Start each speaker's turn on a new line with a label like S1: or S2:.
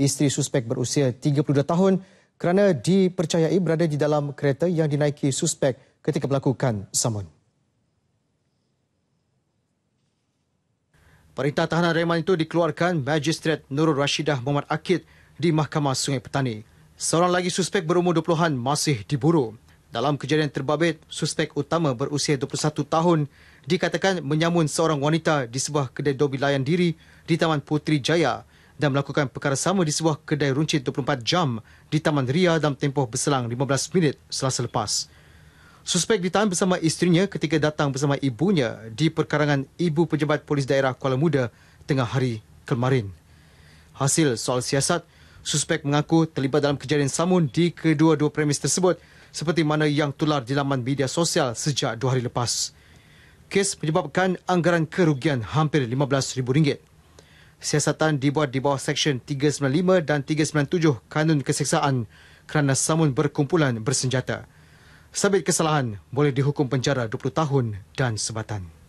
S1: isteri suspek berusia 32 tahun kerana dipercayai berada di dalam kereta yang dinaiki suspek ketika melakukan samun. Perintah tahanan reman itu dikeluarkan Magistrate Nurul Rashidah Muhammad Akid di Mahkamah Sungai Petani. Seorang lagi suspek berumur 20-an masih diburu. Dalam kejadian terbabit, suspek utama berusia 21 tahun dikatakan menyamun seorang wanita di sebuah kedai dobi layan diri di Taman Putri Jaya, dan melakukan perkara sama di sebuah kedai runcit 24 jam di Taman Ria dalam tempoh berselang 15 minit selasa lepas. Suspek ditahan bersama isterinya ketika datang bersama ibunya di perkarangan ibu pejabat polis daerah Kuala Muda tengah hari kemarin. Hasil soal siasat, suspek mengaku terlibat dalam kejadian samun di kedua-dua premis tersebut seperti mana yang tular di laman media sosial sejak dua hari lepas. Kes menyebabkan anggaran kerugian hampir RM15,000 siasatan dibuat di bawah Seksyen 395 dan 397 Kanun Keseksaan kerana samun berkumpulan bersenjata. Sabit kesalahan boleh dihukum penjara 20 tahun dan sebatan.